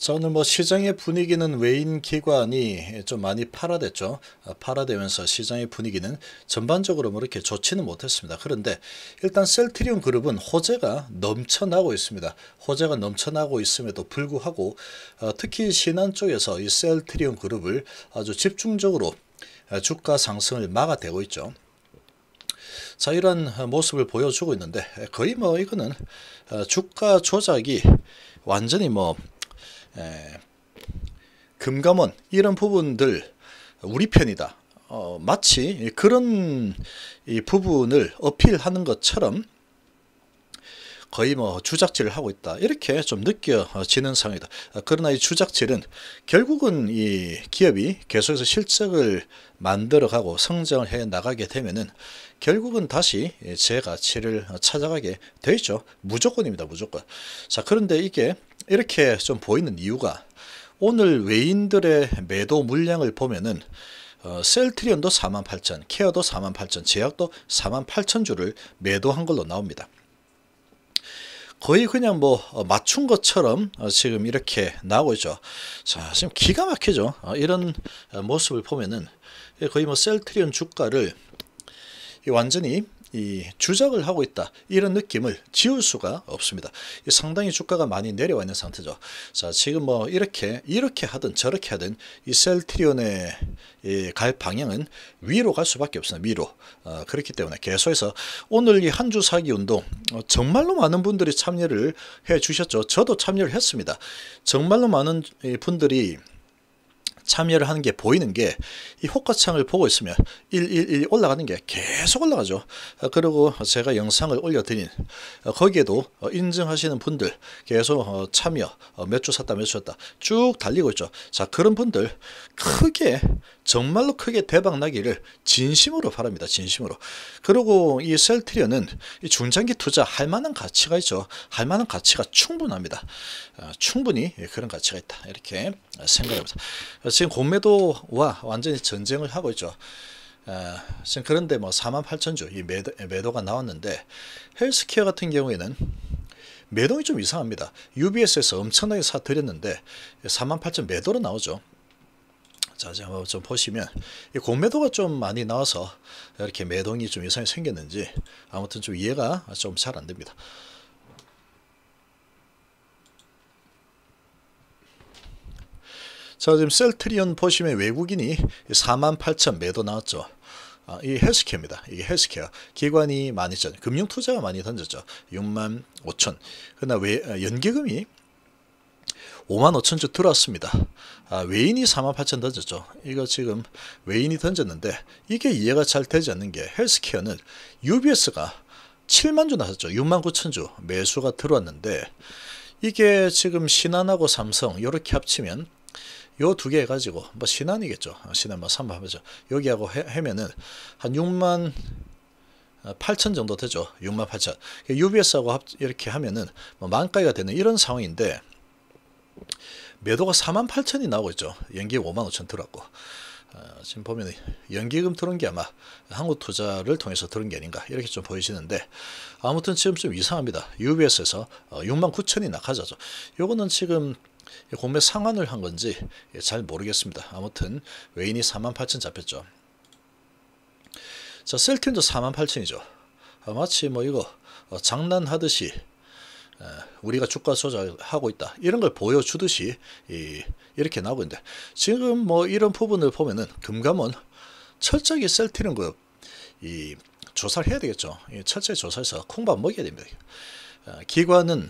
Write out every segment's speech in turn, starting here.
자 오늘 뭐 시장의 분위기는 외인 기관이 좀 많이 팔아댔죠. 팔아대면서 시장의 분위기는 전반적으로 뭐 이렇게 좋지는 못했습니다. 그런데 일단 셀트리온 그룹은 호재가 넘쳐나고 있습니다. 호재가 넘쳐나고 있음에도 불구하고 아, 특히 신한 쪽에서 이 셀트리온 그룹을 아주 집중적으로 아, 주가 상승을 막아대고 있죠. 자 이런 모습을 보여주고 있는데 거의 뭐 이거는 아, 주가 조작이 완전히 뭐 에, 금감원 이런 부분들 우리 편이다. 어, 마치 그런 이 부분을 어필하는 것처럼 거의 뭐 주작질을 하고 있다 이렇게 좀 느껴지는 상황이다 그러나 이 주작질은 결국은 이 기업이 계속해서 실적을 만들어 가고 성장을 해 나가게 되면은 결국은 다시 제 가치를 찾아가게 되죠 무조건입니다 무조건 자 그런데 이게 이렇게 좀 보이는 이유가 오늘 외인들의 매도 물량을 보면은 어, 셀트리온도 48,000, 케어도 48,000, 제약도 48,000주를 매도한 걸로 나옵니다. 거의 그냥 뭐 어, 맞춘 것처럼 어, 지금 이렇게 나오고 있죠. 자, 지금 기가 막히죠. 어, 이런 모습을 보면은 거의 뭐 셀트리온 주가를 완전히 이 주작을 하고 있다 이런 느낌을 지울 수가 없습니다. 상당히 주가가 많이 내려와 있는 상태죠. 자 지금 뭐 이렇게 이렇게 하든 저렇게 하든 이 셀트리온의 이갈 방향은 위로 갈 수밖에 없습니다. 위로 어, 그렇기 때문에 계속해서 오늘 이한주 사기 운동 어, 정말로 많은 분들이 참여를 해 주셨죠. 저도 참여를 했습니다. 정말로 많은 이, 분들이 참여를 하는 게 보이는 게 이 호가창을 보고 있으면 111 올라가는 게 계속 올라가죠. 어, 그리고 제가 영상을 올려드린 어, 거기에도 어, 인증하시는 분들 계속 참여 몇 주 샀다 몇 주 샀다 쭉 달리고 있죠. 자 그런 분들 크게 정말로 크게 대박 나기를 진심으로 바랍니다. 진심으로. 그리고 이 셀트리온은 중장기 투자 할 만한 가치가 있죠. 할 만한 가치가 충분합니다. 충분히 그런 가치가 있다. 이렇게 생각해보세요. 지금 공매도와 완전히 전쟁을 하고 있죠. 어, 그런데 뭐 4만 8천 주, 이 매도, 매도가 나왔는데 헬스케어 같은 경우에는 매도이 좀 이상합니다. UBS에서 엄청나게 사들였는데 4만 8천 매도로 나오죠. 자, 지금 좀 보시면 이 공매도가 좀 많이 나와서 이렇게 매동이 좀 이상이 생겼는지 아무튼 좀 이해가 좀 잘 안 됩니다. 자 지금 셀트리온 보시면 외국인이 48,000매도 나왔죠. 아, 이 헬스케어입니다. 이게 헬스케어. 기관이 많이 있죠. 금융 투자가 많이 던졌죠. 6만 5천. 그러나 외, 아, 연계금이 5만 5천 주 들어왔습니다. 아, 외인이 4만 8천 던졌죠. 이거 지금 외인이 던졌는데 이게 이해가 잘 되지 않는 게 헬스케어는 UBS가 7만 주 나섰죠. 6만 9천 주 매수가 들어왔는데 이게 지금 신한하고 삼성 이렇게 합치면 요두개 가지고 뭐 신안이겠죠. 어, 신안 뭐삼번하면서 여기하고 해, 면은한 6만 8천 어, 정도 되죠. 6만 8천. UBS하고 합, 이렇게 하면은 뭐 만가가 되는 이런 상황인데 매도가 4만 8천이 나오고 있죠. 연기 5만 5천 들어왔고. 어, 지금 보면 연기금 들어온 게 아마 한국 투자를 통해서 들어온 게 아닌가 이렇게 좀 보이시는데 아무튼 지금 좀 이상합니다. UBS에서 어, 6만 9천이 낙하자죠. 요거는 지금 공매 상환을 한 건지 예, 잘 모르겠습니다. 아무튼 외인이 48,000 잡혔죠. 자 셀틴도 48,000이죠. 아, 마치 뭐 이거 어, 장난하듯이 어, 우리가 주가 조작하고 있다 이런 걸 보여주듯이 이렇게 나오고 있는데 지금 뭐 이런 부분을 보면은 금감원 철저하게 셀틴은그 조사를 해야 되겠죠. 철저히 조사해서 콩밥 먹여야 됩니다. 어, 기관은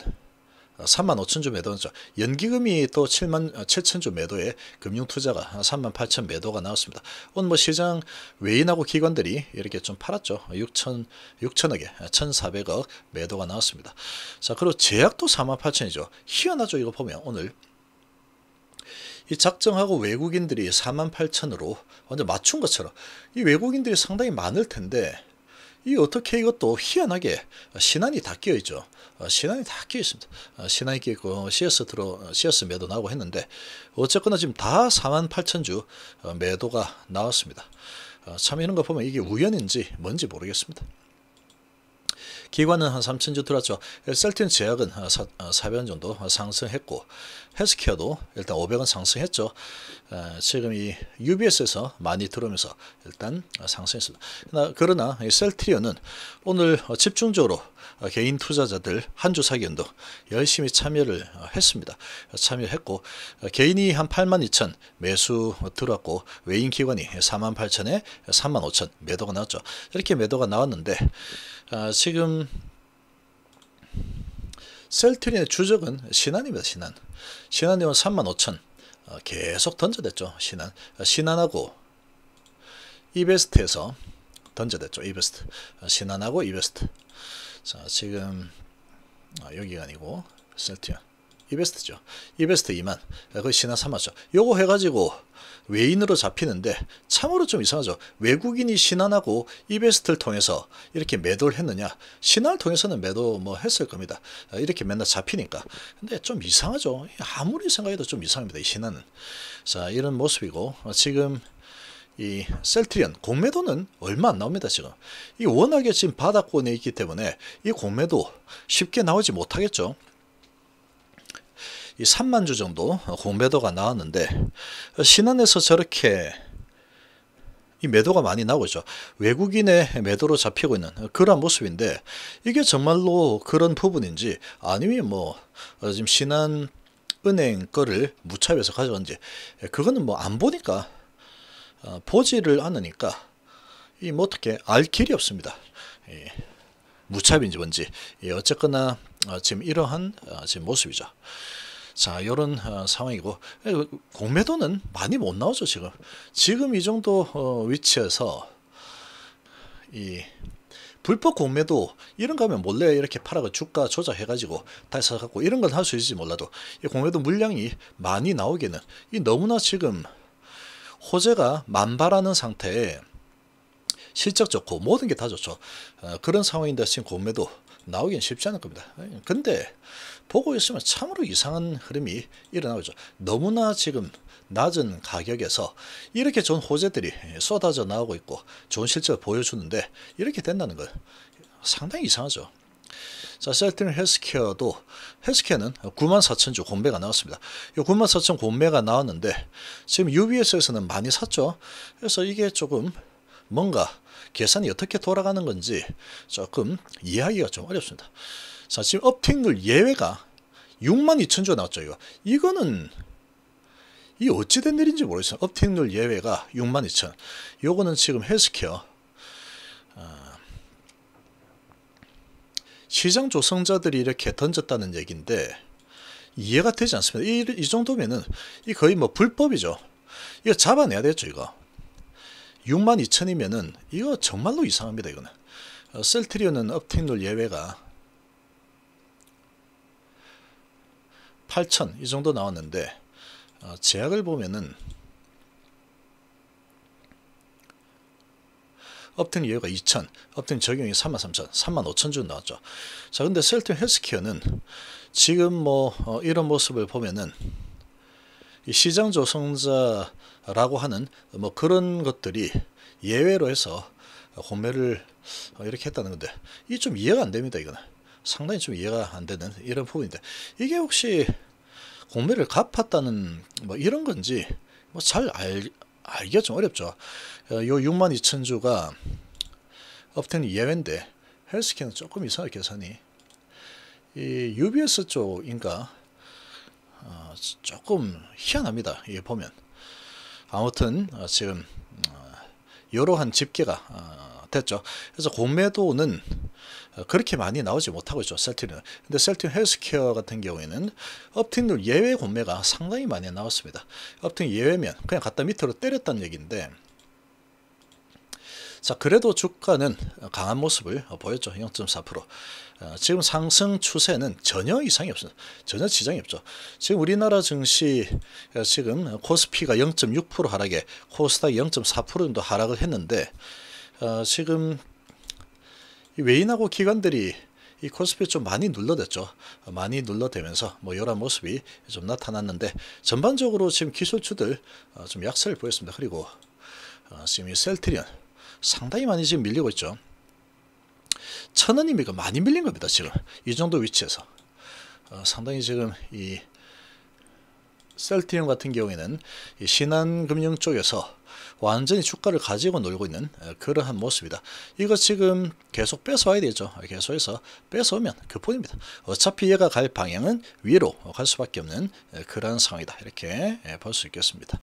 3만 5천조 매도죠. 연기금이 또 7만 7천조 어, 매도에 금융투자가 3만 8천 매도가 나왔습니다. 오늘 뭐 시장 외인하고 기관들이 이렇게 좀 팔았죠. 6천 6천억에 1,400억 매도가 나왔습니다. 자 그리고 제약도 4만 8천이죠. 희한하죠 이거 보면 오늘 이 작정하고 외국인들이 4만 8천으로 완전 맞춘 것처럼 이 외국인들이 상당히 많을 텐데 이 어떻게 이것도 희한하게 신안이 다 끼어 있죠. 어, 어, 신앙이 다 끼어 있습니다. 신앙이 끼어 있고 CS 어, 들어 CS 매도 나오고 했는데 어쨌거나 지금 다 4만 8천 주 매도가 나왔습니다. 참 이런 거 보면 이게 우연인지 뭔지 모르겠습니다. 기관은 한 3천주 들었죠 셀틴 제약은 4, 4배원 어, 정도 상승했고 헬스케어도 일단 500원 상승했죠. 어, 지금 이 UBS에서 많이 들어오면서 일단 상승했습니다. 그러나 셀트리온은 오늘 집중적으로 개인 투자자들 한 주 사기 운동 열심히 참여를 했습니다. 참여했고 개인이 한 8만 2천 매수 들어왔고 외인 기관이 4만 8천에 3만 5천 매도가 나왔죠. 이렇게 매도가 나왔는데 아, 지금 셀트린의 주적은 신한입니다. 신한. 신한님은 35,000 어, 계속 던져댔죠. 신한. 어, 신한하고 이베스트에서 던져댔죠. 이베스트. 어, 신한하고 이베스트. 자 지금 아, 여기가 아니고 셀트린 이베스트죠. 이베스트 2만. 그신화삼만죠 요거 해가지고 외인으로 잡히는데 참으로 좀 이상하죠. 외국인이 신한하고 이베스트를 통해서 이렇게 매도를 했느냐. 신한을 통해서는 매도 뭐 했을 겁니다. 이렇게 맨날 잡히니까. 근데 좀 이상하죠. 아무리 생각해도 좀 이상합니다. 이 신한은. 자 이런 모습이고 지금 이 셀트리온 공매도는 얼마 안 나옵니다 지금 이 워낙에 지금 바닥권에 있기 때문에 이 공매도 쉽게 나오지 못하겠죠 이 3만 주 정도 공매도가 나왔는데 신안에서 저렇게 이 매도가 많이 나오고 있죠. 외국인의 매도로 잡히고 있는 그런 모습인데 이게 정말로 그런 부분인지 아니면 뭐 어, 지금 신한 은행 거를 무차별해서 가져간지 예, 그거는 뭐 안 보니까 어, 보지를 않으니까 이 뭐 어떻게 알 길이 없습니다. 무차별인지 뭔지 어쨌거나 어, 지금 이러한 지금 모습이죠. 자, 이런 어, 상황이고 예, 공매도는 많이 못 나오죠 지금. 지금 이 정도 어, 위치에서 이 불법 공매도 이런 거면 하 몰래 이렇게 팔아가 주가 조작해가지고 다시 사갖고 이런 건 할 수 있지 몰라도 이 공매도 물량이 많이 나오기는 이 너무나 지금 호재가 만발하는 상태에 실적 좋고 모든 게 다 좋죠. 어, 그런 상황인데 지금 공매도 나오긴 쉽지 않을 겁니다. 예. 근데 보고 있으면 참으로 이상한 흐름이 일어나죠. 고 너무나 지금 낮은 가격에서 이렇게 좋은 호재들이 쏟아져 나오고 있고 좋은 실적을 보여주는데 이렇게 된다는 건 상당히 이상하죠. 자, 셀트 헬스케어도 헬스케어는 94,000주 공매가 나왔습니다. 94,000 공매가 나왔는데 지금 UBS에서는 많이 샀죠. 그래서 이게 조금 뭔가 계산이 어떻게 돌아가는 건지 조금 이해하기가 좀 어렵습니다. 사실 업팅률 예외가 6만 2천 조 나왔죠, 이거. 이거는 이 어찌된 일인지 모르겠어요. 업팅률 예외가 6만 2천. 요거는 지금 헬스케어 어, 시장 조성자들이 이렇게 던졌다는 얘기인데 이해가 되지 않습니다. 이, 이 정도면은 이 거의 뭐 불법이죠. 이거 잡아내야 되죠, 이거. 6 2 0 0 0이면은 이거 정말로 이상합니다. 이거는 어, 셀트리온은 업트인롤 예외가 8천 이 정도 나왔는데 어, 제약을 보면은 업텐 예외가 2천, 업텐 적용이 3만 3천, 3만 5천 주 나왔죠. 자, 근데 셀트 헬스케어는 지금 뭐 어, 이런 모습을 보면은 시장 조성자라고 하는 뭐 그런 것들이 예외로 해서 공매를 이렇게 했다는 건데 이 좀 이해가 안 됩니다 이거는 상당히 좀 이해가 안 되는 이런 부분인데 이게 혹시 공매를 갚았다는 뭐 이런 건지 뭐 잘 알, 알기가 좀 어렵죠 어, 요 6만 2천 주가 업텐 예외인데 헬스케는 조금 이상한 계산이 이 UBS 쪽인가 어, 조금 희한합니다. 이게 보면 아무튼 어, 지금 어, 이러한 집계가 어, 됐죠. 그래서 공매도는 어, 그렇게 많이 나오지 못하고 있죠. 셀트리는. 근데 셀트 헬스케어 같은 경우에는 업틴들 예외 공매가 상당히 많이 나왔습니다. 업틴 예외면 그냥 갖다 밑으로 때렸다는 얘기인데 자, 그래도 주가는 강한 모습을 보였죠. 0.4%. 어, 지금 상승 추세는 전혀 이상이 없습니다. 전혀 지장이 없죠. 지금 우리나라 증시 어, 지금 코스피가 0.6% 하락에 코스닥 0.4% 정도 하락을 했는데 어, 지금 외인하고 기관들이 이 코스피 좀 많이 눌러댔죠. 많이 눌러대면서 뭐여런 모습이 좀 나타났는데 전반적으로 지금 기술주들 좀 약세를 보였습니다. 그리고 지금 이 셀트리온 상당히 많이 지금 밀리고 있죠. 천 원입니까? 많이 밀린 겁니다. 지금 이 정도 위치에서 어, 상당히 지금 이셀트리 같은 경우에는 신한금융 쪽에서 완전히 주가를 가지고 놀고 있는 어, 그러한 모습이다. 이거 지금 계속 뺏어와야 되죠. 계속해서 뺏어오면 그뿐입니다. 어차피 얘가 갈 방향은 위로 갈 수밖에 없는 어, 그러한 상황이다. 이렇게 예, 볼수 있겠습니다.